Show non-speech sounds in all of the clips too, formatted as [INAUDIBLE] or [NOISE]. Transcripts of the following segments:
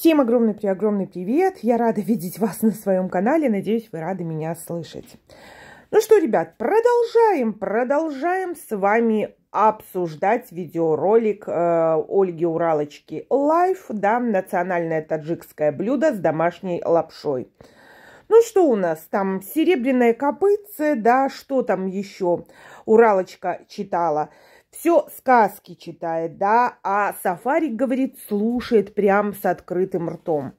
Всем огромный преогромный привет! Я рада видеть вас на своем канале. Надеюсь, вы рады меня слышать. Ну что, ребят, продолжаем, продолжаем с вами обсуждать видеоролик э, Ольги Уралочки Лайф, да, национальное таджикское блюдо с домашней лапшой. Ну что у нас там, серебряные копытце, да, что там еще Уралочка читала – все сказки читает, да, а сафарик говорит, слушает прям с открытым ртом.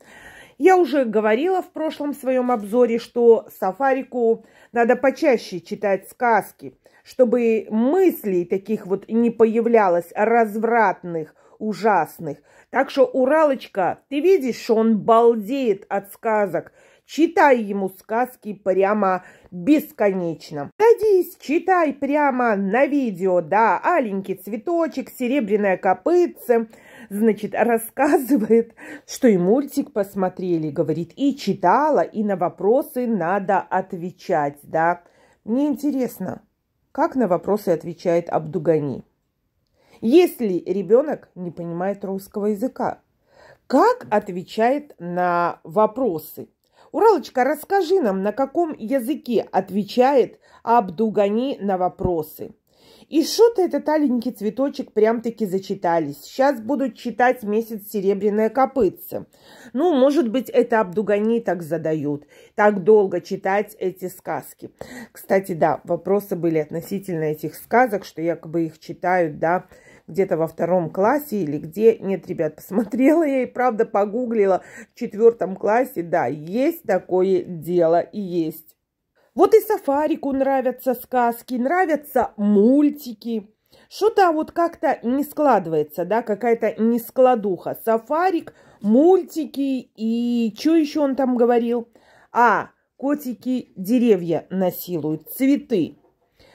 Я уже говорила в прошлом своем обзоре, что сафарику надо почаще читать сказки, чтобы мыслей таких вот не появлялось, развратных, ужасных. Так что, Уралочка, ты видишь, что он балдеет от сказок – Читай ему сказки прямо бесконечно. Садись, читай прямо на видео, да, аленький цветочек, серебряное копытце. Значит, рассказывает, что и мультик посмотрели, говорит, и читала, и на вопросы надо отвечать, да. Мне интересно, как на вопросы отвечает Абдугани? Если ребенок не понимает русского языка, как отвечает на вопросы? «Уралочка, расскажи нам, на каком языке отвечает Абдугани на вопросы». И что-то этот аленький цветочек прям-таки зачитались. Сейчас будут читать месяц серебряное копытце. Ну, может быть, это Абдугани так задают. Так долго читать эти сказки. Кстати, да, вопросы были относительно этих сказок, что якобы их читают, да, где-то во втором классе или где. Нет, ребят, посмотрела я и правда погуглила в четвертом классе. Да, есть такое дело и есть. Вот и Сафарику нравятся сказки, нравятся мультики. Что-то вот как-то не складывается, да, какая-то нескладуха. Сафарик, мультики и что еще он там говорил? А, котики деревья насилуют, цветы.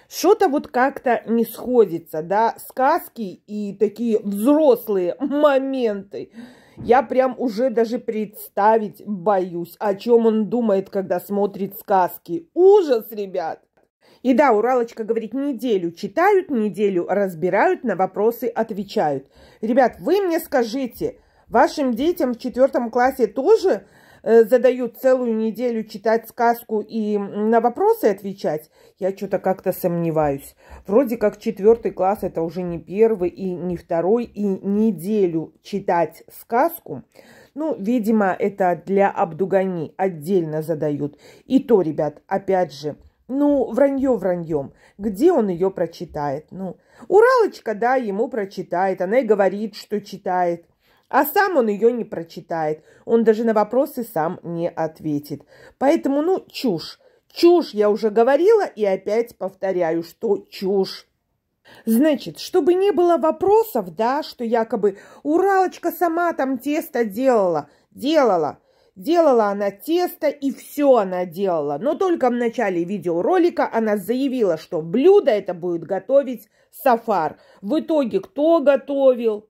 Что-то вот как-то не сходится, да, сказки и такие взрослые моменты. Я прям уже даже представить боюсь, о чем он думает, когда смотрит сказки. Ужас, ребят! И да, Уралочка говорит, неделю читают, неделю разбирают, на вопросы отвечают. Ребят, вы мне скажите, вашим детям в четвертом классе тоже Э, задают целую неделю читать сказку и на вопросы отвечать, я что-то как-то сомневаюсь. Вроде как четвертый класс это уже не первый и не второй, и неделю читать сказку. Ну, видимо, это для Абдугани отдельно задают. И то, ребят, опять же, ну, вранье враньем. Где он ее прочитает? Ну, Уралочка, да, ему прочитает. Она и говорит, что читает. А сам он ее не прочитает. Он даже на вопросы сам не ответит. Поэтому, ну, чушь. Чушь, я уже говорила и опять повторяю, что чушь. Значит, чтобы не было вопросов, да, что якобы Уралочка сама там тесто делала, делала, делала она тесто и все она делала. Но только в начале видеоролика она заявила, что блюдо это будет готовить Сафар. В итоге кто готовил?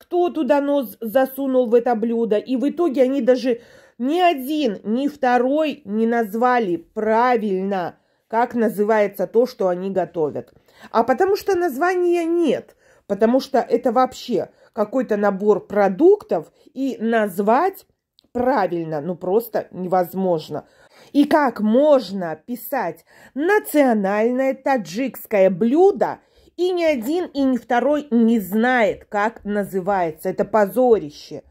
кто туда нос засунул в это блюдо. И в итоге они даже ни один, ни второй не назвали правильно, как называется то, что они готовят. А потому что названия нет, потому что это вообще какой-то набор продуктов, и назвать правильно, ну просто невозможно. И как можно писать национальное таджикское блюдо – и ни один, и ни второй не знает, как называется. Это позорище.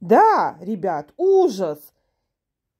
Да, ребят, ужас.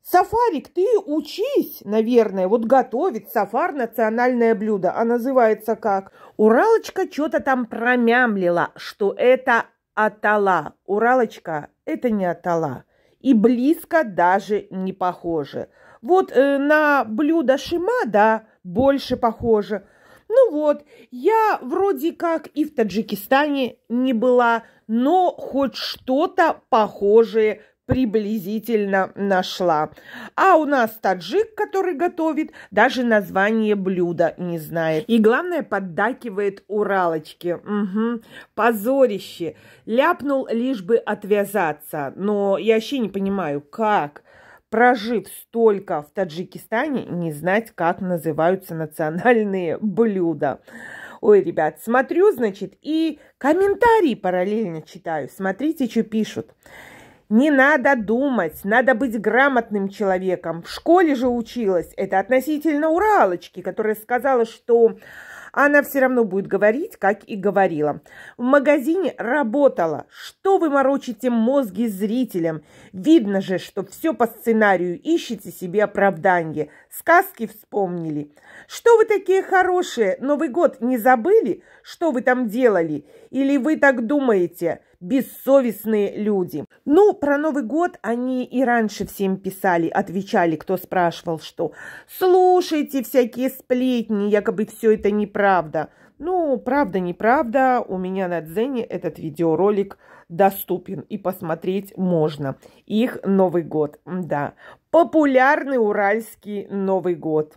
Сафарик, ты учись, наверное, вот готовить сафар национальное блюдо. А называется как? Уралочка что-то там промямлила, что это атала. Уралочка, это не атала. И близко даже не похоже. Вот э, на блюдо шима, да, больше похоже – ну вот, я вроде как и в Таджикистане не была, но хоть что-то похожее приблизительно нашла. А у нас таджик, который готовит, даже название блюда не знает. И главное, поддакивает уралочке. Угу. Позорище. Ляпнул, лишь бы отвязаться. Но я вообще не понимаю, как прожив столько в Таджикистане, не знать, как называются национальные блюда. Ой, ребят, смотрю, значит, и комментарии параллельно читаю. Смотрите, что пишут. Не надо думать, надо быть грамотным человеком. В школе же училась, это относительно Уралочки, которая сказала, что она все равно будет говорить, как и говорила. В магазине работала. Что вы морочите мозги зрителям? Видно же, что все по сценарию, ищете себе оправдание. Сказки вспомнили. Что вы такие хорошие? Новый год не забыли? Что вы там делали? Или вы так думаете?» бессовестные люди. Ну, про Новый год они и раньше всем писали, отвечали, кто спрашивал, что «слушайте всякие сплетни, якобы все это неправда». Ну, правда-неправда, у меня на Дзене этот видеоролик доступен и посмотреть можно. Их Новый год, да. Популярный уральский Новый год.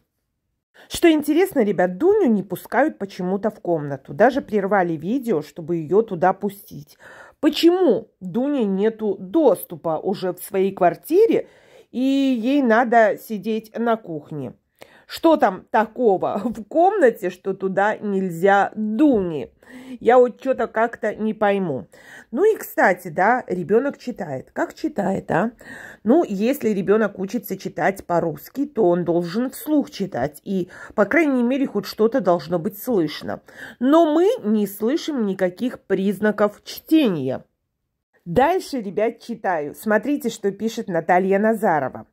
Что интересно, ребят, Дуню не пускают почему-то в комнату. Даже прервали видео, чтобы ее туда пустить. Почему Дуне нету доступа уже в своей квартире, и ей надо сидеть на кухне? Что там такого [LAUGHS] в комнате, что туда нельзя Дуни? Я вот что-то как-то не пойму. Ну и, кстати, да, ребенок читает. Как читает, а? Ну, если ребенок учится читать по-русски, то он должен вслух читать. И, по крайней мере, хоть что-то должно быть слышно. Но мы не слышим никаких признаков чтения. Дальше, ребят, читаю. Смотрите, что пишет Наталья Назарова.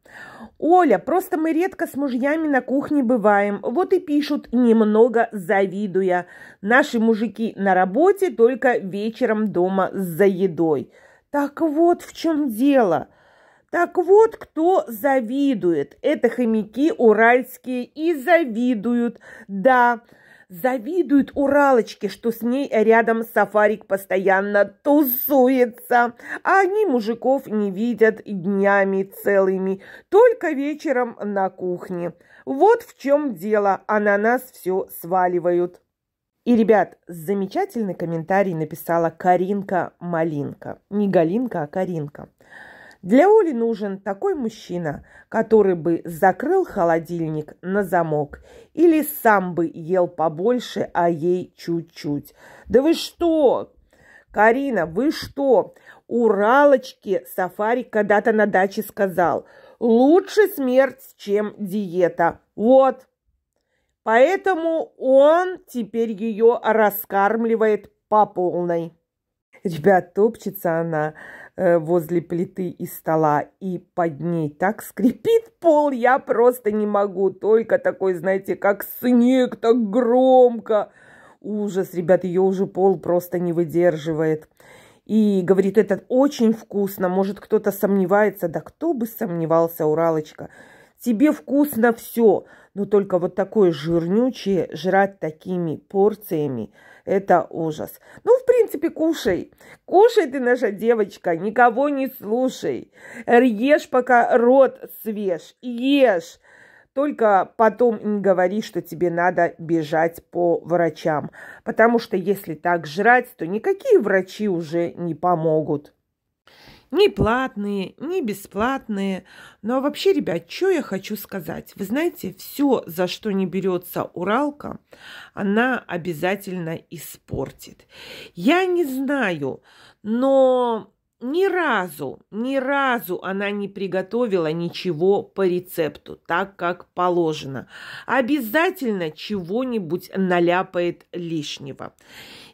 Оля, просто мы редко с мужьями на кухне бываем. Вот и пишут, немного завидуя. Наши мужики на работе, только вечером дома за едой. Так вот в чем дело. Так вот, кто завидует. Это хомяки уральские и завидуют. Да, Завидует Уралочке, что с ней рядом сафарик постоянно тусуется, а они мужиков не видят днями целыми, только вечером на кухне. Вот в чем дело, а на нас все сваливают. И, ребят, замечательный комментарий написала Каринка Малинка. Не Галинка, а Каринка. Для Оли нужен такой мужчина, который бы закрыл холодильник на замок или сам бы ел побольше, а ей чуть-чуть. Да вы что, Карина, вы что? Уралочки, Сафари когда-то на даче сказал, лучше смерть, чем диета. Вот. Поэтому он теперь ее раскармливает по полной. Ребят, топчется она э, возле плиты и стола, и под ней так скрипит пол, я просто не могу. Только такой, знаете, как снег, так громко. Ужас, ребят, ее уже пол просто не выдерживает. И говорит, это очень вкусно, может кто-то сомневается. Да кто бы сомневался, Уралочка. Тебе вкусно все, но только вот такое жирнючее жрать такими порциями – это ужас. Ну, в принципе, кушай. Кушай ты, наша девочка, никого не слушай. Ешь, пока рот свеж, ешь. Только потом не говори, что тебе надо бежать по врачам, потому что если так жрать, то никакие врачи уже не помогут. Ни платные, ни бесплатные. Но вообще, ребят, что я хочу сказать? Вы знаете, все, за что не берется Уралка, она обязательно испортит. Я не знаю, но ни разу, ни разу она не приготовила ничего по рецепту, так как положено. Обязательно чего-нибудь наляпает лишнего.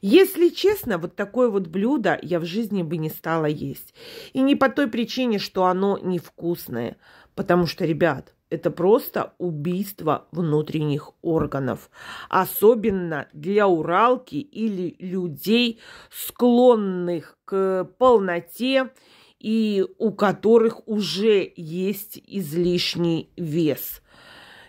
Если честно, вот такое вот блюдо я в жизни бы не стала есть. И не по той причине, что оно невкусное. Потому что, ребят, это просто убийство внутренних органов, особенно для уралки или людей, склонных к полноте и у которых уже есть излишний вес.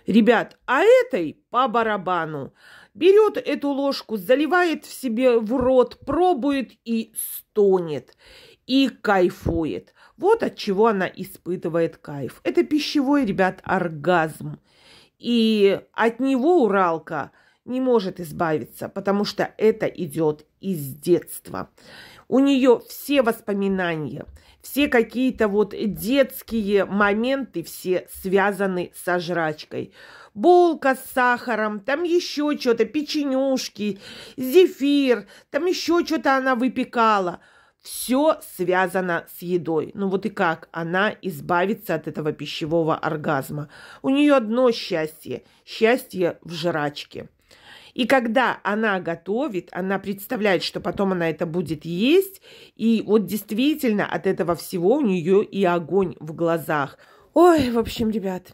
Ребят, а этой по барабану. Берет эту ложку, заливает в себе в рот, пробует и стонет, и кайфует. Вот от чего она испытывает кайф. Это пищевой, ребят, оргазм. И от него Уралка не может избавиться, потому что это идет из детства. У нее все воспоминания – все какие-то вот детские моменты все связаны со жрачкой. Булка с сахаром, там еще что-то, печенюшки, зефир, там еще что-то она выпекала. Все связано с едой. Ну вот и как она избавится от этого пищевого оргазма. У нее одно счастье – счастье в жрачке. И когда она готовит, она представляет, что потом она это будет есть. И вот действительно от этого всего у нее и огонь в глазах. Ой, в общем, ребят,